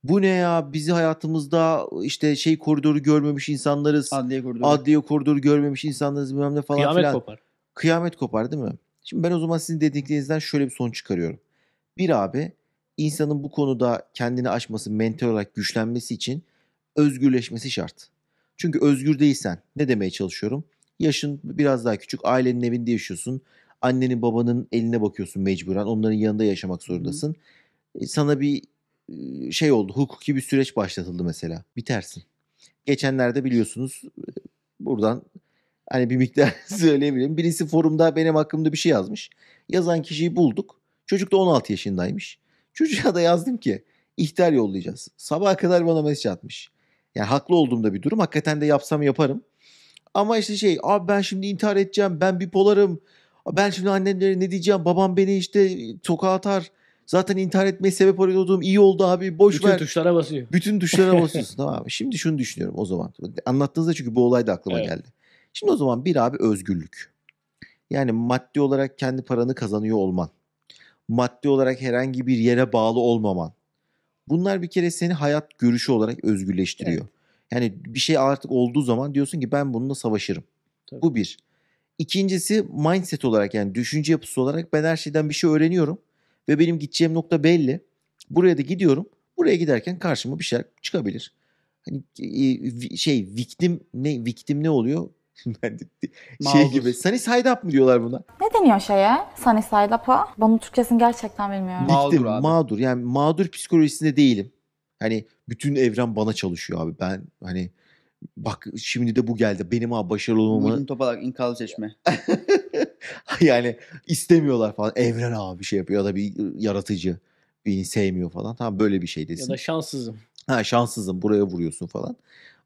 Speaker 1: Bu ne ya bizi hayatımızda işte şey koridoru görmemiş insanlarız. Adliye koridoru. Adliye koridoru görmemiş insanlarız bilmem ne falan filan. Kıyamet kopar. Kıyamet kopar değil mi? Şimdi ben o zaman sizin dediklerinizden şöyle bir sonuç çıkarıyorum. Bir abi insanın bu konuda kendini aşması, mental olarak güçlenmesi için özgürleşmesi şart. Çünkü özgür değilsen ne demeye çalışıyorum? Yaşın biraz daha küçük, ailenin evinde yaşıyorsun. Annenin babanın eline bakıyorsun mecburen. Onların yanında yaşamak zorundasın. E, sana bir e, şey oldu. Hukuki bir süreç başlatıldı mesela. Bitersin. Geçenlerde biliyorsunuz e, buradan Hani bir miktar söyleyebilirim. Birisi forumda benim hakkımda bir şey yazmış. Yazan kişiyi bulduk. Çocuk da 16 yaşındaymış. Çocuğa da yazdım ki ihtar yollayacağız. Sabaha kadar bana mesaj atmış. Yani haklı olduğumda bir durum. Hakikaten de yapsam yaparım. Ama işte şey abi ben şimdi intihar edeceğim. Ben bipolarım. Ben şimdi annemlere ne diyeceğim? Babam beni işte sokağa atar. Zaten intihar etmeye sebep arıyordum. İyi oldu abi boş Bütün ver. Bütün tuşlara basıyor. Bütün tuşlara basıyorsun tamam abi. Şimdi şunu düşünüyorum o zaman. Anlattığınızda çünkü bu olay da aklıma evet. geldi. Şimdi o zaman bir abi özgürlük. Yani maddi olarak kendi paranı kazanıyor olman. Maddi olarak herhangi bir yere bağlı olmaman. Bunlar bir kere seni hayat görüşü olarak özgürleştiriyor. Evet. Yani bir şey artık olduğu zaman diyorsun ki ben bununla savaşırım. Tabii. Bu bir. İkincisi mindset olarak yani düşünce yapısı olarak ben her şeyden bir şey öğreniyorum. Ve benim gideceğim nokta belli. Buraya da gidiyorum. Buraya giderken karşıma bir şey çıkabilir. Hani e, e, şey victim ne victim ne oluyor? şey gibi. Sunny side up mı diyorlar buna? Ne
Speaker 2: deniyor şeye? Sunny side up'a? Bunun Türkçesini gerçekten bilmiyorum. Mağdur
Speaker 1: abi. Mağdur. Yani mağdur psikolojisinde değilim. Hani bütün evren bana çalışıyor abi. Ben hani bak şimdi de bu geldi. Benim abi başarılı olmamı. Vurdum
Speaker 2: topalak inkalı çeşme.
Speaker 1: yani istemiyorlar falan. Evren abi şey yapıyor ya da bir yaratıcı beni sevmiyor falan. Tamam böyle bir şey desin. Ya da şanssızım. Ha şanssızım buraya vuruyorsun falan.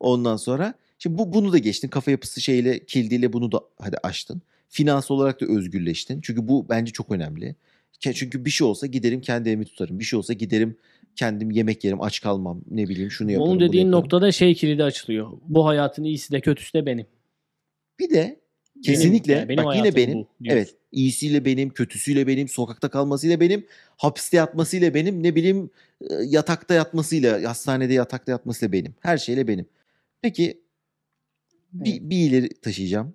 Speaker 1: Ondan sonra Şimdi bu bunu da geçtin. Kafa yapısı şeyle, kildiyle bunu da hadi açtın. Finans olarak da özgürleştin. Çünkü bu bence çok önemli. Çünkü bir şey olsa giderim kendi evimi tutarım. Bir şey olsa giderim kendim yemek yerim, aç kalmam, ne bileyim şunu yaparım. Onun dediğin
Speaker 3: noktada şey kilidi açılıyor. Bu hayatın iyisi de kötüsü de benim. Bir de
Speaker 1: kesinlikle benim, yani benim bak yine benim. Bu, evet, iyisiyle benim, kötüsüyle benim, sokakta kalmasıyla benim, hapiste yatmasıyla benim, ne bileyim e, yatakta yatmasıyla, hastanede yatakta yatmasıyla benim. Her şeyle benim. Peki bir, bir ileri taşıyacağım.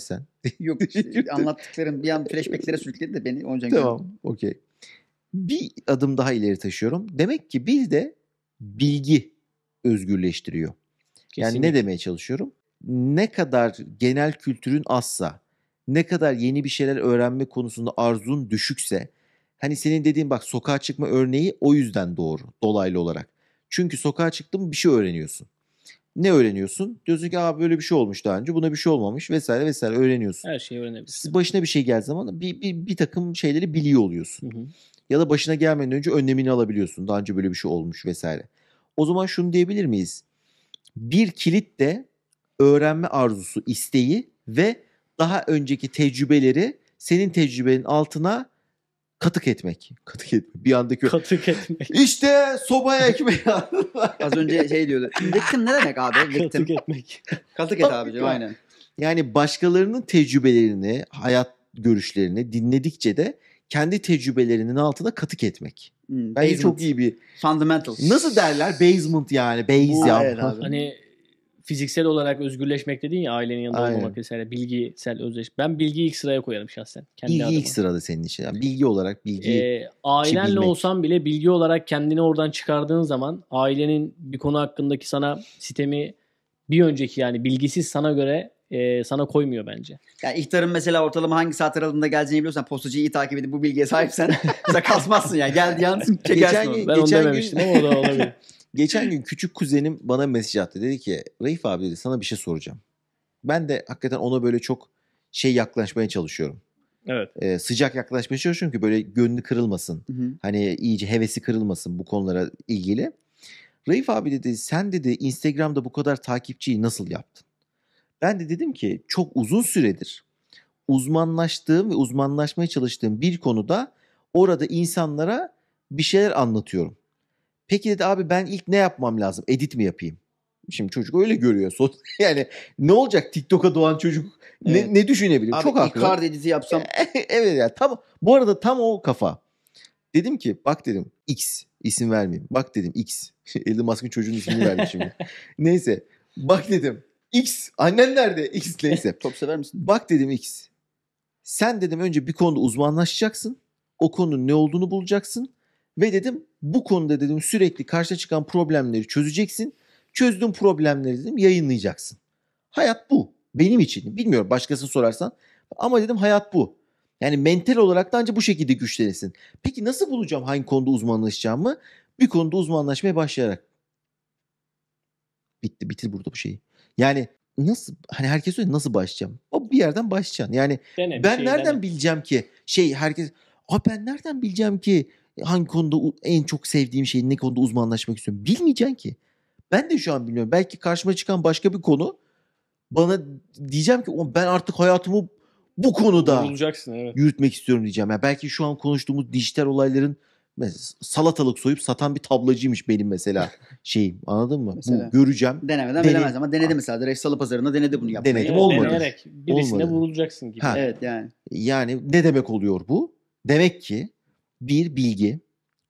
Speaker 1: sen. Yok anlattıklarım
Speaker 2: bir an flashbacklere sürükledi de beni onca Tamam
Speaker 1: okey. Bir adım daha ileri taşıyorum. Demek ki bir de bilgi özgürleştiriyor. Kesinlikle. Yani ne demeye çalışıyorum? Ne kadar genel kültürün azsa, ne kadar yeni bir şeyler öğrenme konusunda arzun düşükse, hani senin dediğin bak sokağa çıkma örneği o yüzden doğru dolaylı olarak. Çünkü sokağa çıktın bir şey öğreniyorsun ne öğreniyorsun? Diyorsun ki abi böyle bir şey olmuş daha önce buna bir şey olmamış vesaire vesaire öğreniyorsun. Her
Speaker 3: şeyi öğrenebilirsin.
Speaker 1: Başına bir şey geldiği zaman bir, bir, bir takım şeyleri biliyor oluyorsun. Hı hı. Ya da başına gelmeden önce önlemini alabiliyorsun. Daha önce böyle bir şey olmuş vesaire. O zaman şunu diyebilir miyiz? Bir kilit de öğrenme arzusu, isteği ve daha önceki tecrübeleri senin tecrübenin altına Katık etmek. Katık etmek. Bir andaki Katık etmek. İşte sobaya ekmeği. Az önce şey diyordu. Victim ne demek abi? Victim. Katık
Speaker 2: etmek. Katık et abicim aynen.
Speaker 1: Yani başkalarının tecrübelerini, hayat görüşlerini dinledikçe de kendi tecrübelerinin altına katık etmek.
Speaker 2: Hmm, Bence basement. çok iyi bir. Fundamental. Nasıl
Speaker 1: derler? Basement yani. Base ya. Evet abi. Hani
Speaker 3: fiziksel olarak özgürleşmek dediğin ya ailenin yanında Aynen. olmamak vesaire bilgisel özdeş. Ben bilgiyi ilk sıraya koyarım şahsen. Kendi bilgi adıma. ilk
Speaker 1: sırada senin için. Yani bilgi olarak bilgi. Ee, ailenle
Speaker 3: olsam bile bilgi olarak kendini oradan çıkardığın zaman ailenin bir konu hakkındaki sana sistemi bir
Speaker 2: önceki yani bilgisiz sana göre e, sana koymuyor bence. Yani ihtarın mesela ortalama hangi saat aralığında geleceğini biliyorsan postacıyı iyi takip edip bu bilgiye sahipsen mesela kasmazsın yani. Geldi yansın çekersin geçen, onu. Ben geçen onu dememiştim ama o da olabilir.
Speaker 1: Geçen gün küçük kuzenim bana mesaj attı. Dedi ki Raif abi dedi sana bir şey soracağım. Ben de hakikaten ona böyle çok şey yaklaşmaya çalışıyorum. Evet. Ee, sıcak yaklaşmaya çalışıyorum ki böyle gönlü kırılmasın. Hı hı. Hani iyice hevesi kırılmasın bu konulara ilgili. Raif abi dedi sen dedi Instagram'da bu kadar takipçiyi nasıl yaptın? Ben de dedim ki çok uzun süredir uzmanlaştığım ve uzmanlaşmaya çalıştığım bir konuda orada insanlara bir şeyler anlatıyorum. Peki dedi abi ben ilk ne yapmam lazım? Edit mi yapayım? Şimdi çocuk öyle görüyor. Yani ne olacak TikTok'a doğan çocuk? Ne, evet. ne düşünebilir? Abi, Çok haklı. Abi editi yapsam. evet ya yani, tam bu arada tam o kafa. Dedim ki bak dedim X isim vermeyeyim. Bak dedim X. Elon Musk'ın çocuğun ismini vermiş şimdi. neyse. Bak dedim X. Annen nerede? X neyse. Top sever misin? Bak dedim X. Sen dedim önce bir konuda uzmanlaşacaksın. O konunun ne olduğunu bulacaksın ve dedim bu konuda dedim sürekli karşına çıkan problemleri çözeceksin. Çözdüğün problemleri dedim yayınlayacaksın. Hayat bu. Benim için. Bilmiyorum başkasını sorarsan. Ama dedim hayat bu. Yani mental olarak da ancak bu şekilde güçlenirsin. Peki nasıl bulacağım hangi konuda uzmanlaşacağımı? Bir konuda uzmanlaşmaya başlayarak. Bitti bitir burada bu şeyi. Yani nasıl hani herkes söylüyor nasıl başlayacağım? O bir yerden başlayacaksın. Yani dene, ben şey, nereden dene. bileceğim ki şey herkes Aa ben nereden bileceğim ki hangi konuda en çok sevdiğim şey ne konuda uzmanlaşmak istiyorum bilmeyeceksin ki. Ben de şu an bilmiyorum. Belki karşıma çıkan başka bir konu bana diyeceğim ki ben artık hayatımı bu konuda evet. yürütmek istiyorum diyeceğim. Yani belki şu an konuştuğumuz dijital olayların salatalık soyup satan bir tablacıymış benim mesela şeyim anladın mı? Mesela, bu göreceğim. Denemeden Dene... bilemez ama
Speaker 2: denedi mesela direkt salı pazarında denedi bunu yapmayı. Denedim evet, olmadı. Denerek birisine olmadı. vurulacaksın gibi. Ha. Evet yani.
Speaker 1: Yani ne demek oluyor bu? Demek ki bir, bilgi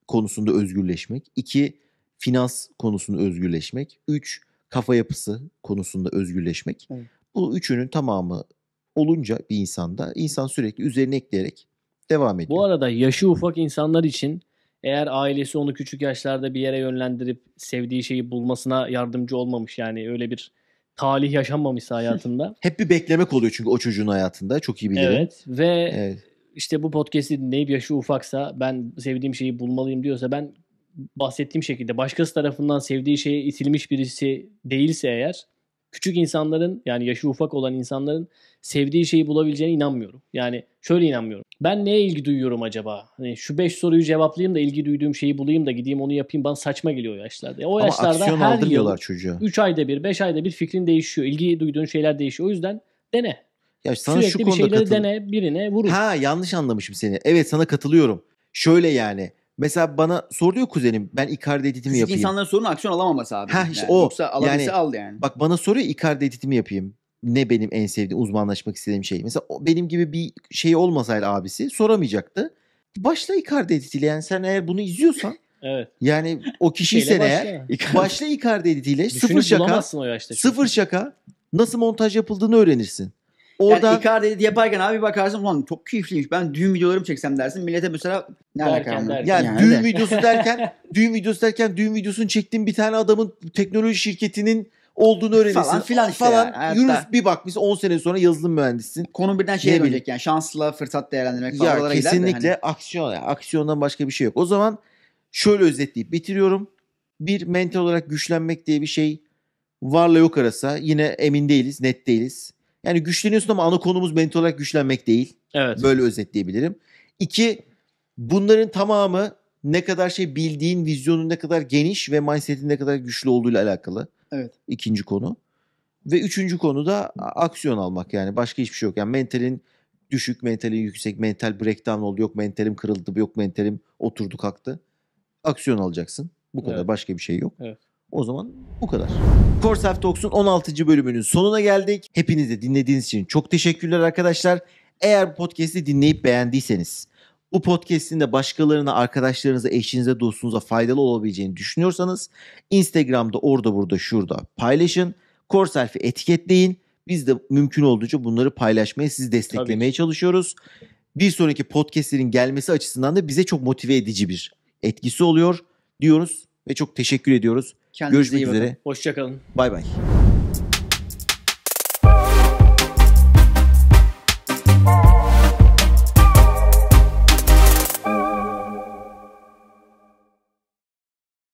Speaker 1: konusunda özgürleşmek. iki finans konusunda özgürleşmek. Üç, kafa yapısı konusunda özgürleşmek. Evet. Bu üçünün tamamı olunca bir insanda insan sürekli üzerine ekleyerek devam ediyor. Bu arada yaşı ufak insanlar için eğer ailesi onu
Speaker 3: küçük yaşlarda bir yere yönlendirip sevdiği şeyi bulmasına yardımcı olmamış yani öyle bir talih yaşanmamışsa hayatında.
Speaker 1: Hep bir beklemek oluyor çünkü o çocuğun hayatında çok iyi bilirim. Evet
Speaker 3: ve evet işte bu podcast'i dinleyip yaşı ufaksa ben sevdiğim şeyi bulmalıyım diyorsa ben bahsettiğim şekilde başkası tarafından sevdiği şeye itilmiş birisi değilse eğer küçük insanların yani yaşı ufak olan insanların sevdiği şeyi bulabileceğine inanmıyorum. Yani şöyle inanmıyorum. Ben neye ilgi duyuyorum acaba? Hani şu 5 soruyu cevaplayayım da ilgi duyduğum şeyi bulayım da gideyim onu yapayım bana saçma geliyor o yaşlarda. O Ama yaşlarda her yıl çocuğa. 3 ayda bir, 5 ayda bir fikrin değişiyor. İlgi duyduğun şeyler değişiyor. O yüzden dene.
Speaker 1: Ya sana Sürekli şu bir konuda şeyleri dene birine vurur. Ha yanlış anlamışım seni. Evet sana katılıyorum. Şöyle yani. Mesela bana soruyor kuzenim ben Icardi editimi Fizik yapayım. insanların
Speaker 2: sorunu aksiyon alamaması abi. Ha, işte o. Yoksa Yani- al yani.
Speaker 1: Bak bana soruyor Icardi editimi yapayım. Ne benim en sevdiğim uzmanlaşmak istediğim şey. Mesela o- benim gibi bir şey olmasaydı abisi soramayacaktı. Başla Icardi editiyle yani sen eğer bunu izliyorsan Evet. yani o kişiysen Şeyle eğer başla. başla Icardi editiyle sıfır şaka o yaşta. çünkü. sıfır şaka nasıl montaj yapıldığını öğrenirsin. Orada yani Icardi
Speaker 2: yaparken abi bakarsın
Speaker 1: ulan çok keyifliymiş. Ben düğün videolarımı çeksem dersin. Millete mesela ne alaka yani, yani düğün de. videosu derken düğün videosu derken düğün videosunu çektiğim bir tane adamın teknoloji şirketinin olduğunu öğrenirsin. Falan filan işte falan. Yani. Yürür bir bak biz 10 sene sonra yazılım mühendisin. Konu birden şeye dönecek yani şansla fırsat değerlendirmek falan. Ya kesinlikle de, hani... aksiyon ya. Aksiyondan başka bir şey yok. O zaman şöyle özetleyip bitiriyorum. Bir mental olarak güçlenmek diye bir şey varla yok arası yine emin değiliz, net değiliz. Yani güçleniyorsun ama ana konumuz mental olarak güçlenmek değil. Evet. Böyle özetleyebilirim. İki, bunların tamamı ne kadar şey bildiğin, vizyonun ne kadar geniş ve mindset'in ne kadar güçlü olduğuyla alakalı. Evet. İkinci konu. Ve üçüncü konu da aksiyon almak yani başka hiçbir şey yok. Yani mentalin düşük, mentalin yüksek, mental breakdown oldu, yok mentalim kırıldı, yok mentalim oturdu kalktı. Aksiyon alacaksın. Bu kadar evet. başka bir şey yok. Evet. O zaman bu kadar. Core Self Talks'un 16. bölümünün sonuna geldik. Hepinize dinlediğiniz için çok teşekkürler arkadaşlar. Eğer bu podcast'i dinleyip beğendiyseniz, bu podcast'in de başkalarına, arkadaşlarınıza, eşinize, dostunuza faydalı olabileceğini düşünüyorsanız Instagram'da orada burada şurada paylaşın. Core etiketleyin. Biz de mümkün olduğunca bunları paylaşmaya, sizi desteklemeye Tabii. çalışıyoruz. Bir sonraki podcast'lerin gelmesi açısından da bize çok motive edici bir etkisi oluyor diyoruz ve çok teşekkür ediyoruz. Kendinize Görüşmek iyi bakın. üzere. Hoşçakalın. Bay bay.